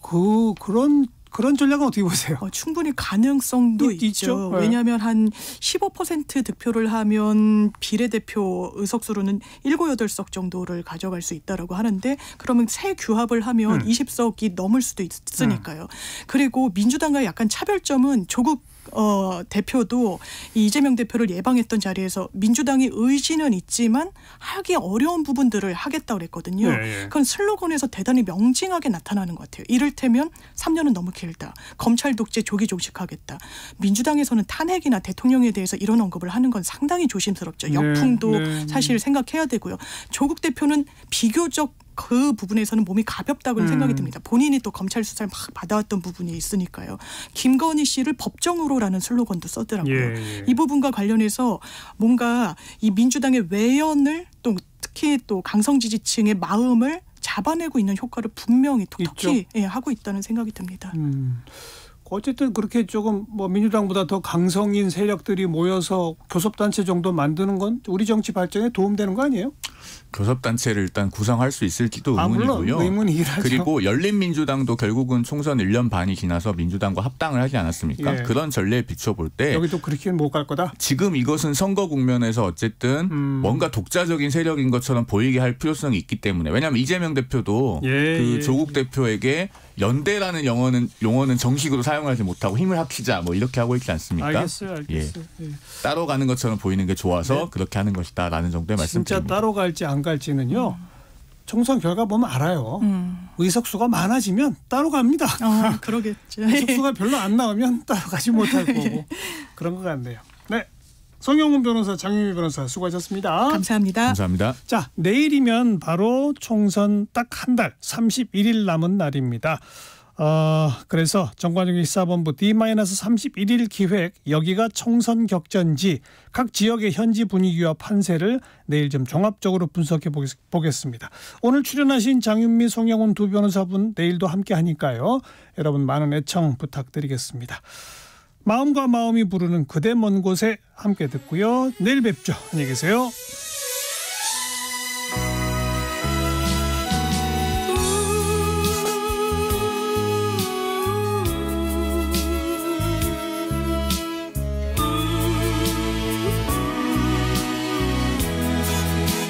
Speaker 1: 그 그런 그런 전략은 어떻게 보세요? 어, 충분히 가능성도 있, 죠 네. 왜냐하면 한 15% 득표를 하면 비례대표 의석수로는 7, 8석 정도를 가져갈 수 있다라고 하는데 그러면 새 규합을 하면 음. 20석이 넘을 수도 있으니까요. 음. 그리고 민주당과 약간 차별점은 조국 어, 대표도 이재명 대표를 예방했던 자리에서 민주당이 의지는 있지만 하기 어려운 부분들을 하겠다고 그랬거든요. 예, 예. 그건 슬로건에서 대단히 명징하게 나타나는 것 같아요. 이를테면 3년은 너무 길다. 검찰 독재 조기 종식하겠다. 민주당에서는 탄핵이나 대통령에 대해서 이런 언급을 하는 건 상당히 조심스럽죠. 네, 역풍도 네, 네, 사실 생각해야 되고요. 조국 대표는 비교적 그 부분에서는 몸이 가볍다고 음. 생각이 듭니다. 본인이 또 검찰 수사를 막 받아왔던 부분이 있으니까요. 김건희 씨를 법정으로라는 슬로건도 썼더라고요. 예, 예. 이 부분과 관련해서 뭔가 이 민주당의 외연을 또 특히 또 강성 지지층의 마음을 잡아내고 있는 효과를 분명히 톡톡히 예, 하고 있다는 생각이 듭니다. 음. 그 어쨌든 그렇게 조금 뭐 민주당보다 더
Speaker 2: 강성인 세력들이 모여서 교섭단체 정도 만드는 건 우리 정치 발전에 도움되는 거 아니에요?
Speaker 3: 교섭단체를 일단 구성할 수 있을지도 아, 의문이고요. 아, 의문이긴 그리고 열린민주당도 결국은 총선 1년 반이 지나서 민주당과 합당을 하지 않았습니까? 예. 그런 전례에 비춰볼 때 여기도 그렇게는 못갈 거다. 지금 이것은 선거 국면에서 어쨌든 음. 뭔가 독자적인 세력인 것처럼 보이게 할 필요성이 있기 때문에 왜냐하면 이재명 대표도 예. 그 조국 대표에게 연대라는 영어는 용어는 정식으로 사용하지 못하고 힘을 합치자 뭐 이렇게 하고 있지 않습니까? 알겠어요, 예. 알겠어요. 예. 예. 따로 가는 것처럼 보이는 게 좋아서 네. 그렇게 하는 것이다라는 정도의 말씀. 진짜
Speaker 2: 따로 갈지 안 갈지는요. 음. 총선 결과 보면 알아요. 음. 의석수가 많아지면 따로 갑니다. 어, 아, 그러겠죠. 의석수가 별로 안 나오면 따로 가지 못할 거고 그런 것 같네요. 송영훈 변호사, 장윤미 변호사 수고하셨습니다. 감사합니다. 감사합니다. 자, 내일이면 바로 총선 딱 한 달, 31일 남은 날입니다. 어, 그래서 정관용 1사본부 D-31일 기획 여기가 총선 격전지 각 지역의 현지 분위기와 판세를 내일 좀 종합적으로 분석해 보겠습니다. 오늘 출연하신 장윤미, 송영훈 두 변호사분 내일도 함께 하니까요. 여러분 많은 애청 부탁드리겠습니다. 마음과 마음이 부르는 그대 먼 곳에 함께 듣고요. 내일 뵙죠. 안녕히 계세요.